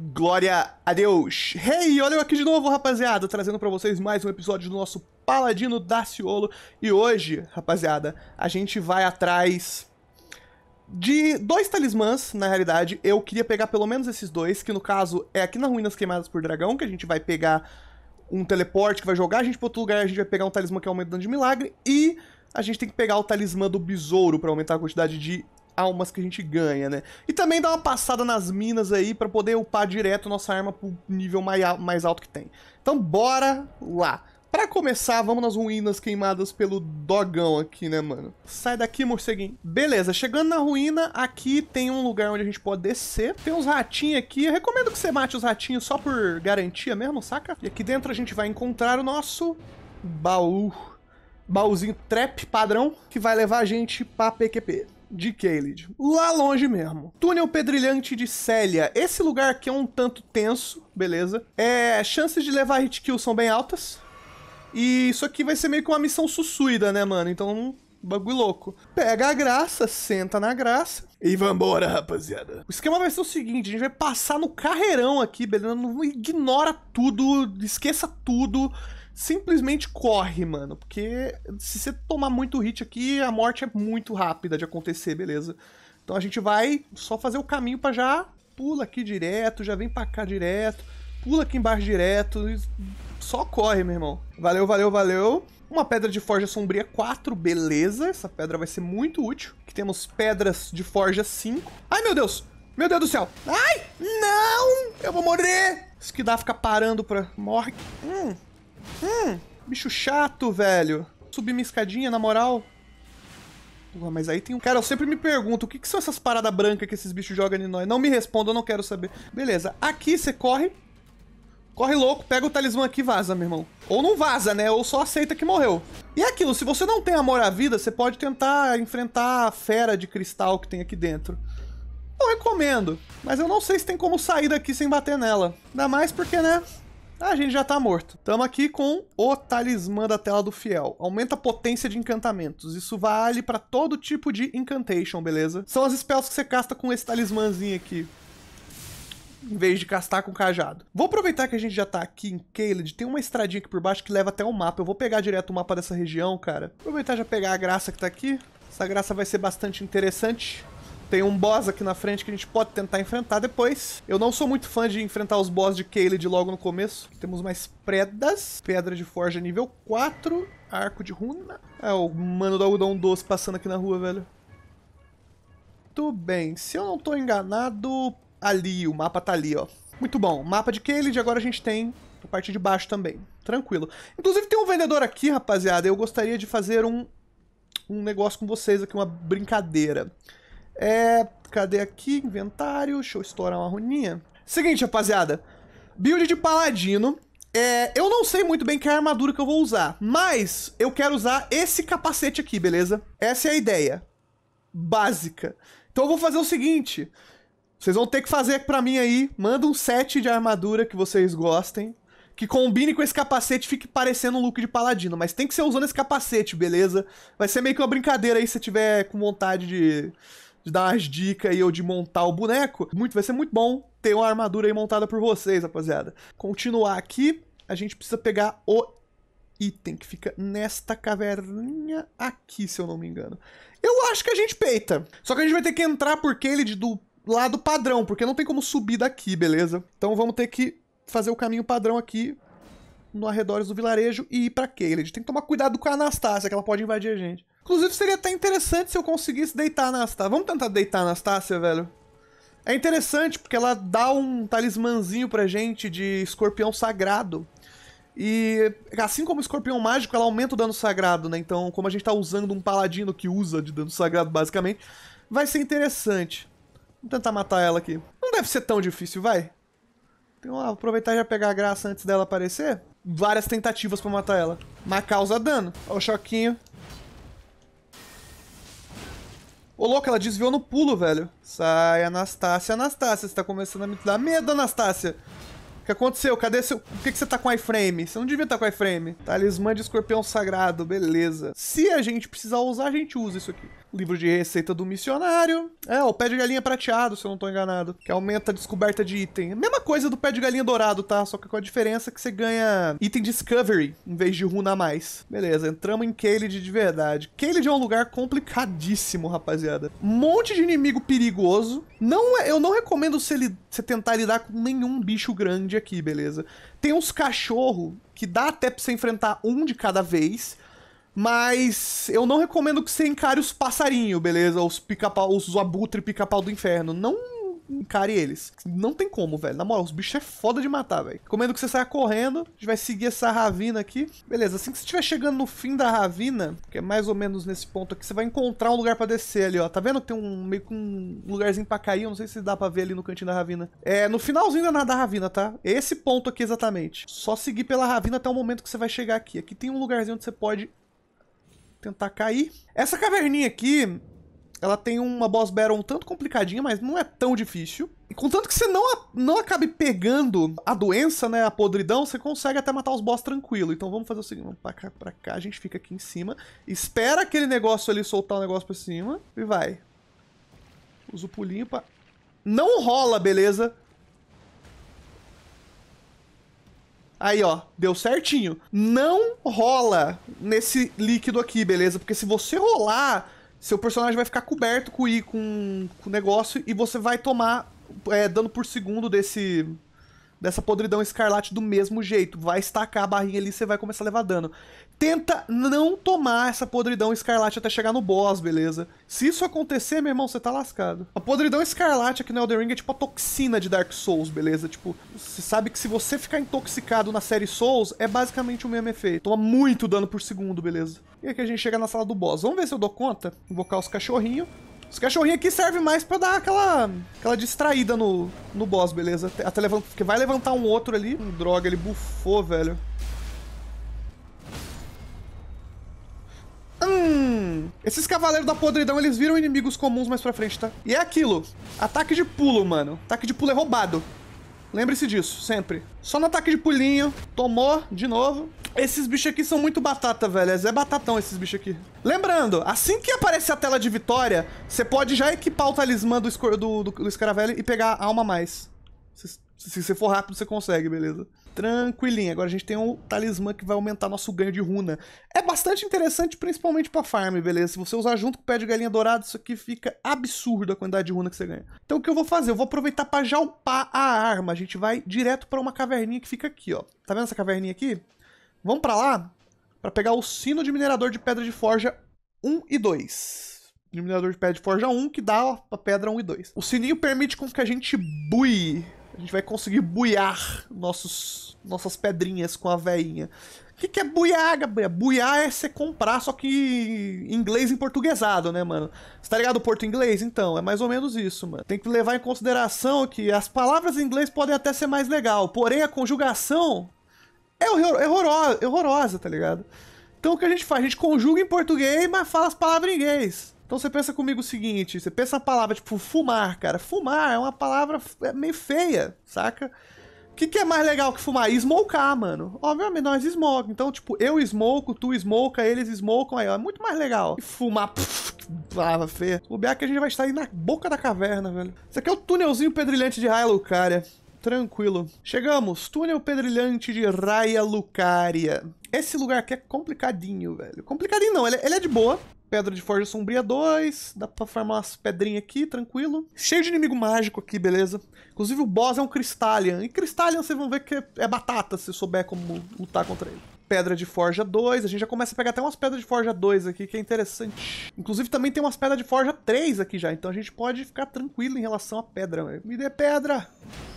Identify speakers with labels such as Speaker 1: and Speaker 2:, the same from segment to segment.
Speaker 1: Glória a Deus! Hey, olha eu aqui de novo, rapaziada, trazendo para vocês mais um episódio do nosso Paladino Daciolo. E hoje, rapaziada, a gente vai atrás de dois talismãs, na realidade. Eu queria pegar pelo menos esses dois, que no caso é aqui na Ruínas Queimadas por Dragão, que a gente vai pegar um teleporte que vai jogar a gente para outro lugar, a gente vai pegar um talismã que aumenta é o dano de milagre e a gente tem que pegar o talismã do besouro para aumentar a quantidade de almas que a gente ganha, né? E também dá uma passada nas minas aí para poder upar direto nossa arma pro nível mais alto que tem. Então bora lá. Pra começar, vamos nas ruínas queimadas pelo dogão aqui, né, mano? Sai daqui, morceguinho. Beleza, chegando na ruína, aqui tem um lugar onde a gente pode descer. Tem uns ratinhos aqui. Eu recomendo que você mate os ratinhos só por garantia mesmo, saca? E aqui dentro a gente vai encontrar o nosso baú. Baúzinho trap padrão, que vai levar a gente pra PQP de Caelid. Lá longe mesmo. Túnel Pedrilhante de Célia. Esse lugar aqui é um tanto tenso, beleza. É, chances de levar hit kill são bem altas. E isso aqui vai ser meio que uma missão sussuída, né, mano? Então, bagulho louco. Pega a graça, senta na graça. E vambora, rapaziada. O esquema vai ser o seguinte: a gente vai passar no carreirão aqui, beleza? Não ignora tudo, esqueça tudo simplesmente corre, mano. Porque se você tomar muito hit aqui, a morte é muito rápida de acontecer, beleza? Então a gente vai só fazer o caminho para já pula aqui direto, já vem pra cá direto, pula aqui embaixo direto, só corre, meu irmão. Valeu, valeu, valeu. Uma pedra de forja sombria 4, beleza. Essa pedra vai ser muito útil. Aqui temos pedras de forja 5. Ai, meu Deus! Meu Deus do céu! Ai! Não! Eu vou morrer! Isso que dá ficar parando pra... Morre. Hum, Hum, bicho chato, velho. Subir minha escadinha, na moral. Porra, mas aí tem um... Cara, eu sempre me pergunto, o que, que são essas paradas brancas que esses bichos jogam em nós? Não me responda, eu não quero saber. Beleza, aqui você corre. Corre louco, pega o talismã aqui e vaza, meu irmão. Ou não vaza, né? Ou só aceita que morreu. E é aquilo, se você não tem amor à vida, você pode tentar enfrentar a fera de cristal que tem aqui dentro. Não recomendo, mas eu não sei se tem como sair daqui sem bater nela. Ainda mais porque, né, a gente já tá morto. Tamo aqui com o talismã da tela do fiel. Aumenta a potência de encantamentos. Isso vale para todo tipo de incantation, beleza? São as spells que você casta com esse talismãzinho aqui. Em vez de castar com cajado. Vou aproveitar que a gente já tá aqui em Caled. Tem uma estradinha aqui por baixo que leva até o mapa. Eu vou pegar direto o mapa dessa região, cara. Aproveitar já pegar a graça que tá aqui. Essa graça vai ser bastante interessante. Tem um boss aqui na frente que a gente pode tentar enfrentar depois. Eu não sou muito fã de enfrentar os boss de Caelid logo no começo. Temos mais predas, pedra de forja nível 4, arco de runa. É o mano do algodão doce passando aqui na rua, velho. Muito bem, se eu não tô enganado, ali, o mapa tá ali, ó. Muito bom, mapa de Caelid, agora a gente tem a parte de baixo também. Tranquilo. Inclusive tem um vendedor aqui, rapaziada, eu gostaria de fazer um, um negócio com vocês aqui, uma brincadeira. É, cadê aqui? Inventário, deixa eu estourar uma runinha. Seguinte, rapaziada. Build de paladino. É, eu não sei muito bem que é a armadura que eu vou usar, mas eu quero usar esse capacete aqui, beleza? Essa é a ideia básica. Então eu vou fazer o seguinte, vocês vão ter que fazer pra mim aí, manda um set de armadura que vocês gostem, que combine com esse capacete e fique parecendo um look de paladino, mas tem que ser usando esse capacete, beleza? Vai ser meio que uma brincadeira aí se você tiver com vontade de de dar umas dicas aí ou de montar o boneco, muito vai ser muito bom ter uma armadura aí montada por vocês, rapaziada. Continuar aqui, a gente precisa pegar o item que fica nesta caverninha aqui, se eu não me engano. Eu acho que a gente peita. Só que a gente vai ter que entrar por ele do lado padrão, porque não tem como subir daqui, beleza? Então vamos ter que fazer o caminho padrão aqui no arredores do vilarejo e ir pra Kayled. Tem que tomar cuidado com a Anastácia, que ela pode invadir a gente. Inclusive, seria até interessante se eu conseguisse deitar a Anastácia. Vamos tentar deitar a Anastácia, velho? É interessante, porque ela dá um talismãzinho pra gente de escorpião sagrado. E assim como o escorpião mágico, ela aumenta o dano sagrado, né? Então, como a gente tá usando um paladino que usa de dano sagrado, basicamente, vai ser interessante. Vamos tentar matar ela aqui. Não deve ser tão difícil, vai. Então, aproveitar e já pegar a graça antes dela aparecer. Várias tentativas para matar ela. Mas causa dano. Olha o choquinho. Ô, louco, ela desviou no pulo, velho. Sai, Anastácia. Anastácia, você tá começando a me dar medo, Anastácia. O que aconteceu? Cadê seu... Por que, que você tá com iframe? Você não devia estar tá com iframe. Talismã de escorpião sagrado, beleza. Se a gente precisar usar, a gente usa isso aqui livro de receita do missionário. É, o pé de galinha prateado, se eu não tô enganado. Que aumenta a descoberta de item. Mesma coisa do pé de galinha dourado, tá? Só que com a diferença que você ganha item discovery em vez de runa a mais. Beleza, entramos em Caelid de verdade. Caelid é um lugar complicadíssimo, rapaziada. Um monte de inimigo perigoso. Não, é, eu não recomendo você, você tentar lidar com nenhum bicho grande aqui, beleza? Tem uns cachorro que dá até pra você enfrentar um de cada vez. Mas eu não recomendo que você encare os passarinhos, beleza? Os pica-pau, os abutre pica-pau do inferno. Não encare eles. Não tem como, velho. Na moral, os bichos é foda de matar, velho. Recomendo que você saia correndo. A gente vai seguir essa ravina aqui. Beleza, assim que você estiver chegando no fim da ravina, que é mais ou menos nesse ponto aqui, você vai encontrar um lugar para descer ali, ó. Tá vendo? Tem um meio que um lugarzinho pra cair. Eu não sei se dá pra ver ali no cantinho da ravina. É, no finalzinho da, da ravina, tá? Esse ponto aqui exatamente. Só seguir pela ravina até o momento que você vai chegar aqui. Aqui tem um lugarzinho onde você pode tentar cair. Essa caverninha aqui, ela tem uma boss battle um tanto complicadinha, mas não é tão difícil. E contanto que você não, não acabe pegando a doença, né, a podridão, você consegue até matar os boss tranquilo. Então vamos fazer o seguinte, vamos pra cá, pra cá, a gente fica aqui em cima, espera aquele negócio ali soltar o um negócio pra cima e vai. Usa o pulinho pra... Não rola, beleza? Aí, ó, deu certinho. Não rola nesse líquido aqui, beleza? Porque se você rolar, seu personagem vai ficar coberto com o com, com negócio e você vai tomar é, dano por segundo desse dessa podridão escarlate do mesmo jeito. Vai estacar a barrinha ali e você vai começar a levar dano tenta não tomar essa podridão escarlate até chegar no boss, beleza? Se isso acontecer, meu irmão, você tá lascado. A podridão escarlate aqui no Elden Ring é tipo a toxina de Dark Souls, beleza? Tipo, você sabe que se você ficar intoxicado na série Souls, é basicamente o mesmo efeito. Toma muito dano por segundo, beleza? E aqui a gente chega na sala do boss. Vamos ver se eu dou conta. Invocar os cachorrinhos. Os cachorrinhos aqui servem mais pra dar aquela, aquela distraída no, no boss, beleza? Até, levanta, porque vai levantar um outro ali. Hum, droga, ele bufou, velho. Hum. Esses cavaleiros da podridão, eles viram inimigos comuns mais pra frente, tá? E é aquilo. Ataque de pulo, mano. Ataque de pulo é roubado. Lembre-se disso, sempre. Só no ataque de pulinho. Tomou, de novo. Esses bichos aqui são muito batata, velho. É batatão esses bichos aqui. Lembrando, assim que aparecer a tela de vitória, você pode já equipar o talismã do, do, do, do escaravelho e pegar a alma mais. Se, você for rápido, você consegue, beleza? tranquilinho. Agora a gente tem um talismã que vai aumentar nosso ganho de runa. É bastante interessante, principalmente pra farm, beleza? Se você usar junto com o pé de galinha dourada, isso aqui fica absurdo a quantidade de runa que você ganha. Então o que eu vou fazer? Eu vou aproveitar pra já upar a arma. A gente vai direto pra uma caverninha que fica aqui, ó. Tá vendo essa caverninha aqui? Vamos pra lá pra pegar o sino de minerador de pedra de forja 1 e 2 de minerador de pedra de forja 1, que dá ó, pra pedra 1 e 2. O sininho permite com que a gente buie a gente vai conseguir buiar nossos, nossas pedrinhas com a veinha. O que, que é buiar, Gabriel? Buiar é você comprar, só que em inglês em portuguesado, né, mano? Você tá ligado o porto inglês? Então, é mais ou menos isso, mano. Tem que levar em consideração que as palavras em inglês podem até ser mais legal, porém a conjugação é horrorosa, é, é horrorosa tá ligado? Então o que a gente faz? A gente conjuga em português, mas fala as palavras em inglês. Então você pensa comigo o seguinte, você pensa uma palavra tipo fumar, cara. Fumar é uma palavra é meio feia, saca? O que, que é mais legal que fumar? Smocar, mano. Obviamente, nós smoke. Então, tipo, eu smoco, tu smoca, eles smokam aí, ó. É muito mais legal. E fumar, pff, palavra feia. O lugar que a gente vai estar aí na boca da caverna, velho. Isso aqui é o túnelzinho pedrilhante de Raya Lucaria. Tranquilo. Chegamos. Túnel pedrilhante de Raya Lucaria. Esse lugar aqui é complicadinho, velho. Complicadinho não, ele, é, ele é de boa. Pedra de Forja Sombria 2. Dá pra farmar umas pedrinhas aqui, tranquilo. Cheio de inimigo mágico aqui, beleza? Inclusive o boss é um Cristalian. E Cristalian vocês vão ver que é batata se souber como lutar contra ele. Pedra de Forja 2, a gente já começa a pegar até umas Pedras de Forja 2 aqui, que é interessante. Inclusive também tem umas Pedras de Forja 3 aqui já, então a gente pode ficar tranquilo em relação à pedra. Me dê pedra!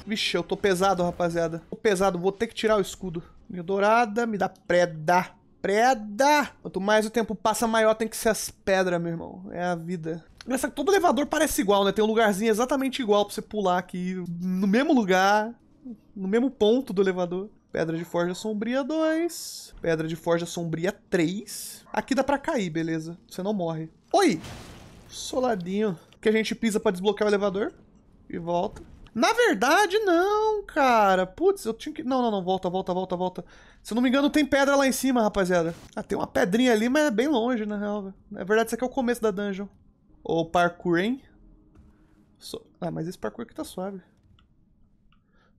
Speaker 1: Vixe, eu tô pesado, rapaziada. Tô pesado, vou ter que tirar o escudo. Minha dourada, me dá preda. Preda! Quanto mais o tempo passa, maior tem que ser as pedras, meu irmão. É a vida. Engraçado que todo elevador parece igual, né? Tem um lugarzinho exatamente igual pra você pular aqui, no mesmo lugar, no mesmo ponto do elevador. Pedra de Forja Sombria 2. Pedra de Forja Sombria 3. Aqui dá pra cair, beleza. Você não morre. Oi! Soladinho. Que a gente pisa pra desbloquear o elevador. E volta. Na verdade, não, cara. Putz, eu tinha que. Não, não, não. Volta, volta, volta, volta. Se eu não me engano, tem pedra lá em cima, rapaziada. Ah, tem uma pedrinha ali, mas é bem longe, na real. Na é verdade, isso aqui é o começo da dungeon. o parkour, hein? So... Ah, mas esse parkour aqui tá suave.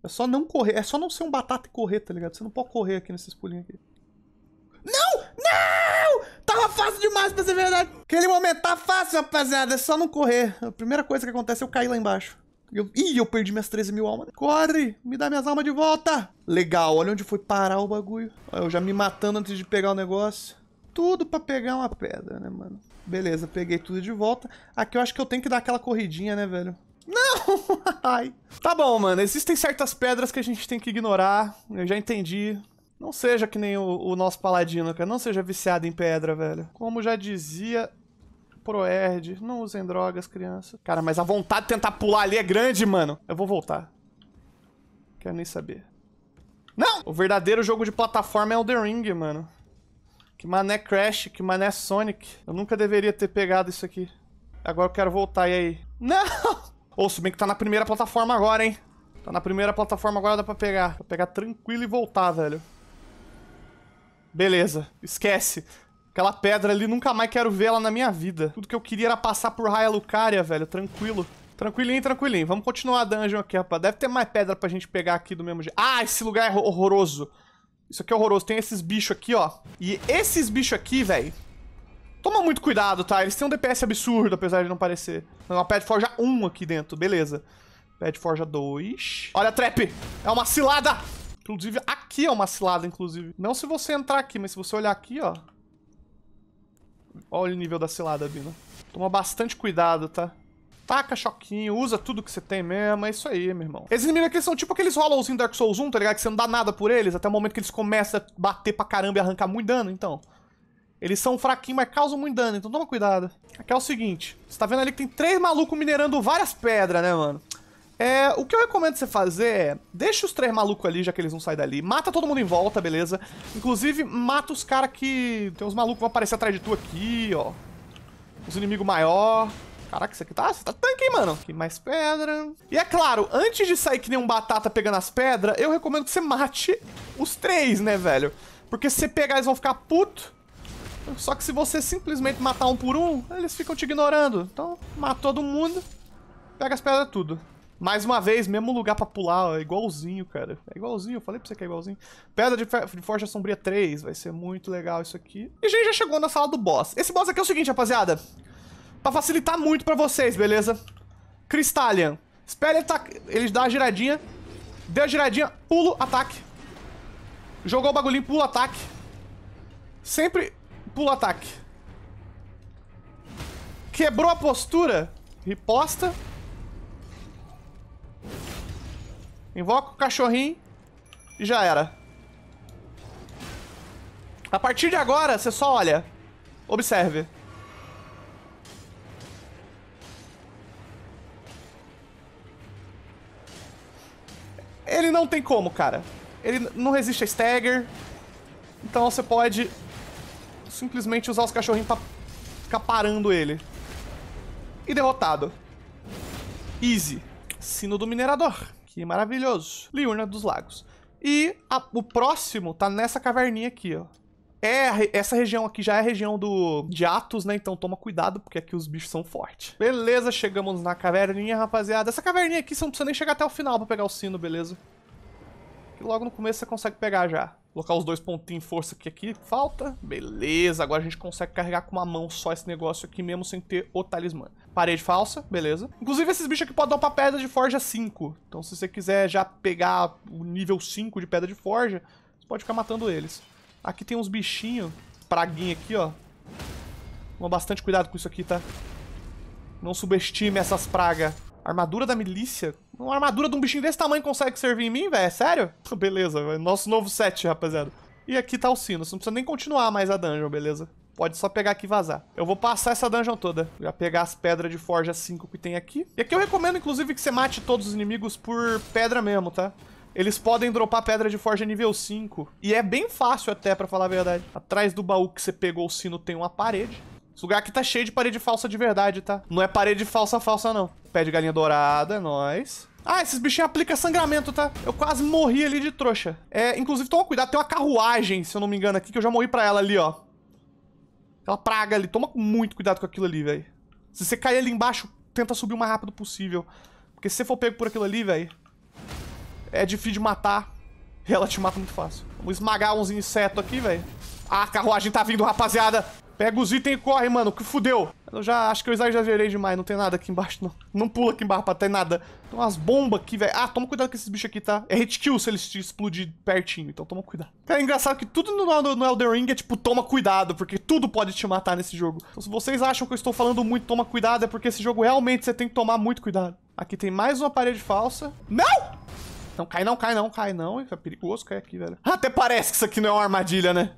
Speaker 1: É só não correr. É só não ser um batata e correr, tá ligado? Você não pode correr aqui nesses pulinhos aqui. Não! Não! Tava fácil demais pra ser verdade. Aquele momento tá fácil, rapaziada. É só não correr. A primeira coisa que acontece é eu cair lá embaixo. Eu, Ih, eu perdi minhas 13 mil almas. Corre, me dá minhas almas de volta. Legal, olha onde foi parar o bagulho. Olha, eu já me matando antes de pegar o negócio. Tudo pra pegar uma pedra, né, mano? Beleza, peguei tudo de volta. Aqui eu acho que eu tenho que dar aquela corridinha, né, velho? Não! Ai. Tá bom, mano. Existem certas pedras que a gente tem que ignorar. Eu já entendi. Não seja que nem o, o nosso paladino, cara. Não seja viciado em pedra, velho. Como já dizia Proerd. Não usem drogas, criança. Cara, mas a vontade de tentar pular ali é grande, mano. Eu vou voltar. Quero nem saber. Não! O verdadeiro jogo de plataforma é o The Ring, mano. Que mané Crash, que mané Sonic. Eu nunca deveria ter pegado isso aqui. Agora eu quero voltar, e aí? Não! Ou se bem que tá na primeira plataforma agora, hein? Tá na primeira plataforma agora, dá pra pegar. Vou pegar tranquilo e voltar, velho. Beleza, esquece. Aquela pedra ali, nunca mais quero ver ela na minha vida. Tudo que eu queria era passar por Raya Lucaria, velho. Tranquilo. Tranquilinho, tranquilinho. Vamos continuar a dungeon aqui, rapaz. Deve ter mais pedra pra gente pegar aqui do mesmo jeito. Ah, esse lugar é horroroso. Isso aqui é horroroso. Tem esses bichos aqui, ó. E esses bichos aqui, velho... Toma muito cuidado, tá? Eles têm um DPS absurdo, apesar de não parecer. Uma Pad Forja 1 aqui dentro, beleza. Pad Forja 2... Olha a trap! É uma cilada! Inclusive, aqui é uma cilada, inclusive. Não se você entrar aqui, mas se você olhar aqui, ó... Olha o nível da cilada, Bina. Toma bastante cuidado, tá? Taca choquinho, usa tudo que você tem mesmo, é isso aí, meu irmão. Esses inimigos aqui são tipo aqueles em Dark Souls 1, tá ligado? Que você não dá nada por eles, até o momento que eles começam a bater pra caramba e arrancar muito dano, então. Eles são fraquinhos, mas causam muito dano, então toma cuidado. Aqui é o seguinte, você tá vendo ali que tem três malucos minerando várias pedras, né, mano? É, o que eu recomendo você fazer é, deixa os três malucos ali, já que eles não saem dali, mata todo mundo em volta, beleza? Inclusive, mata os caras que... tem uns malucos que vão aparecer atrás de tu aqui, ó. Os inimigos maior. Caraca, isso aqui tá, tá tanque, hein, mano? Aqui mais pedra. E é claro, antes de sair que nem um batata pegando as pedras, eu recomendo que você mate os três, né, velho? Porque se você pegar, eles vão ficar puto. Só que se você simplesmente matar um por um, eles ficam te ignorando. Então, mata todo mundo, pega as pedras tudo. Mais uma vez, mesmo lugar pra pular, ó, é igualzinho, cara. É igualzinho, eu falei pra você que é igualzinho. Pedra de, de Forja Sombria 3, vai ser muito legal isso aqui. E a gente já chegou na sala do boss. Esse boss aqui é o seguinte, rapaziada. Pra facilitar muito pra vocês, beleza? Cristalian, Espera ele, tá, ele dá uma giradinha. Deu a giradinha, pulo, ataque. Jogou o bagulhinho, pulo, ataque. Sempre pulo, ataque. Quebrou a postura, riposta. Invoca o cachorrinho e já era. A partir de agora, você só olha. Observe. Ele não tem como, cara. Ele não resiste a stagger. Então você pode simplesmente usar os cachorrinhos pra ficar parando ele. E derrotado. Easy. Sino do minerador. Que maravilhoso. Liurna dos Lagos. E a, o próximo tá nessa caverninha aqui, ó. É, essa região aqui já é a região do, de Atos, né? Então toma cuidado, porque aqui os bichos são fortes. Beleza, chegamos na caverninha, rapaziada. Essa caverninha aqui, você não precisa nem chegar até o final pra pegar o sino, beleza? logo no começo você consegue pegar já. Colocar os dois pontinhos em força aqui, aqui, falta. Beleza, agora a gente consegue carregar com uma mão só esse negócio aqui mesmo sem ter o talismã. Parede falsa, beleza. Inclusive esses bichos aqui podem dar pra pedra de forja 5. Então se você quiser já pegar o nível 5 de pedra de forja, você pode ficar matando eles. Aqui tem uns bichinhos, praguinha aqui, ó. Toma bastante cuidado com isso aqui, tá? Não subestime essas pragas. Armadura da milícia? Uma armadura de um bichinho desse tamanho consegue servir em mim, velho? É sério? Beleza, nosso novo set, rapaziada. E aqui tá o sino. Você não precisa nem continuar mais a dungeon, beleza? Pode só pegar aqui e vazar. Eu vou passar essa dungeon toda. Já pegar as pedras de forja 5 que tem aqui. E aqui eu recomendo, inclusive, que você mate todos os inimigos por pedra mesmo, tá? Eles podem dropar pedra de forja nível 5. E é bem fácil até, pra falar a verdade. Atrás do baú que você pegou o sino tem uma parede. Esse lugar aqui tá cheio de parede falsa de verdade, tá? Não é parede falsa falsa, não. Pé de galinha dourada, é nós. Ah, esses bichinhos aplicam sangramento, tá? Eu quase morri ali de trouxa. É, inclusive, toma cuidado, tem uma carruagem, se eu não me engano, aqui, que eu já morri pra ela ali, ó. Aquela praga ali. Toma muito cuidado com aquilo ali, velho. Se você cair ali embaixo, tenta subir o mais rápido possível. Porque se você for pego por aquilo ali, velho, é difícil de matar. E ela te mata muito fácil. Vamos esmagar uns insetos aqui, velho. Ah, a carruagem tá vindo, rapaziada. Pega os itens e corre, mano, que fudeu. Eu já acho que eu exagerei demais, não tem nada aqui embaixo, não. Não pula aqui embaixo pra ter nada. Tem umas bombas aqui, velho. Ah, toma cuidado com esses bichos aqui, tá? É hit kill se eles te explodir pertinho, então toma cuidado. Cara, é engraçado que tudo no, no Elden Ring é tipo, toma cuidado, porque tudo pode te matar nesse jogo. Então, se vocês acham que eu estou falando muito toma cuidado, é porque esse jogo realmente você tem que tomar muito cuidado. Aqui tem mais uma parede falsa. Não! Não cai não, cai não, cai não. é perigoso cair aqui, velho. Até parece que isso aqui não é uma armadilha, né?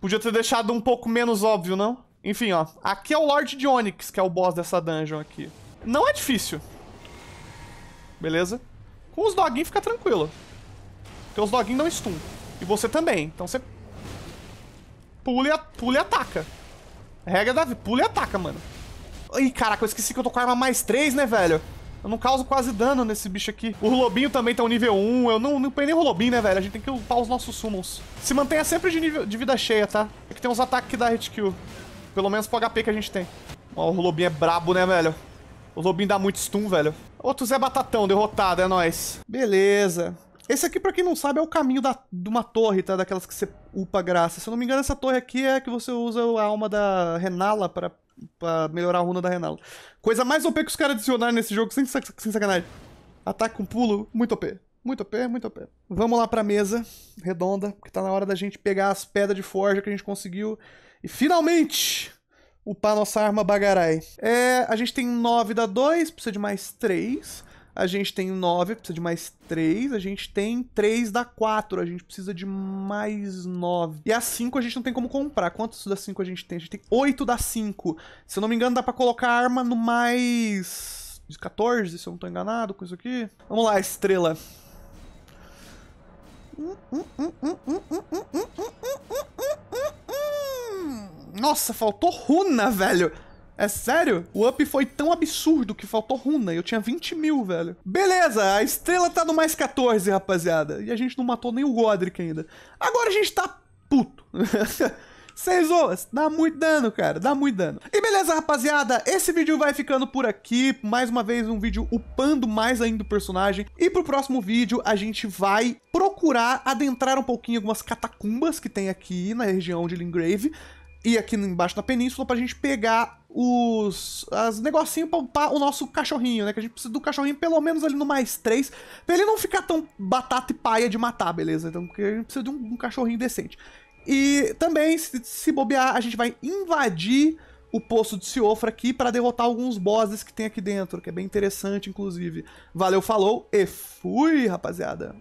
Speaker 1: Podia ter deixado um pouco menos óbvio, não? Enfim, ó. Aqui é o Lord de Onyx, que é o boss dessa dungeon aqui. Não é difícil. Beleza? Com os doguinhos fica tranquilo. Porque os doguinhos dão stun. E você também. Então você... Pula e, pula e ataca. Regra da vida. Pula e ataca, mano. Ih, caraca, eu esqueci que eu tô com a arma mais 3, né, velho? Eu não causo quase dano nesse bicho aqui. O Lobinho também tá um nível 1. Eu não, não peguei o Lobinho, né, velho? A gente tem que upar os nossos summons. Se mantenha sempre de, nível, de vida cheia, tá? É que tem uns ataques que dá hit kill. Pelo menos pro HP que a gente tem. Ó, o Lobinho é brabo, né, velho? O Lobinho dá muito stun, velho. Outro Zé Batatão derrotado, é nóis. Beleza. Esse aqui, pra quem não sabe, é o caminho da, de uma torre, tá? Daquelas que você upa graça. Se eu não me engano, essa torre aqui é a que você usa a alma da Renala pra, pra melhorar a runa da Renala. Coisa mais OP que os caras adicionaram nesse jogo, sem, sem sacanagem. Ataque com pulo, muito OP. Muito OP, muito OP. Vamos lá pra mesa redonda, porque tá na hora da gente pegar as pedras de forja que a gente conseguiu. E finalmente upar nossa arma bagarai. É, a gente tem 9 da 2, precisa de mais 3 a gente tem 9, precisa de mais 3, a gente tem 3 dá 4, a gente precisa de mais 9. E a 5 a gente não tem como comprar. Quantos da 5 a gente tem? A gente tem 8 da 5. Se eu não me engano, dá pra colocar a arma no mais 14, se eu não tô enganado com isso aqui. Vamos lá, estrela. Nossa, faltou runa, velho. É sério? O up foi tão absurdo que faltou runa. Eu tinha 20 mil, velho. Beleza, a estrela tá no mais 14, rapaziada. E a gente não matou nem o Godric ainda. Agora a gente tá puto. Seis oas, dá muito dano, cara, dá muito dano. E beleza, rapaziada, esse vídeo vai ficando por aqui. Mais uma vez, um vídeo upando mais ainda o personagem. E pro próximo vídeo, a gente vai procurar adentrar um pouquinho algumas catacumbas que tem aqui na região de Lingrave ir aqui embaixo na península pra gente pegar os as negocinhos pra upar o nosso cachorrinho, né? Que a gente precisa do cachorrinho pelo menos ali no mais três, pra ele não ficar tão batata e paia de matar, beleza? Então, porque a gente precisa de um, um cachorrinho decente. E também, se, se bobear, a gente vai invadir o poço de Siofra aqui para derrotar alguns bosses que tem aqui dentro, que é bem interessante, inclusive. Valeu, falou e fui, rapaziada!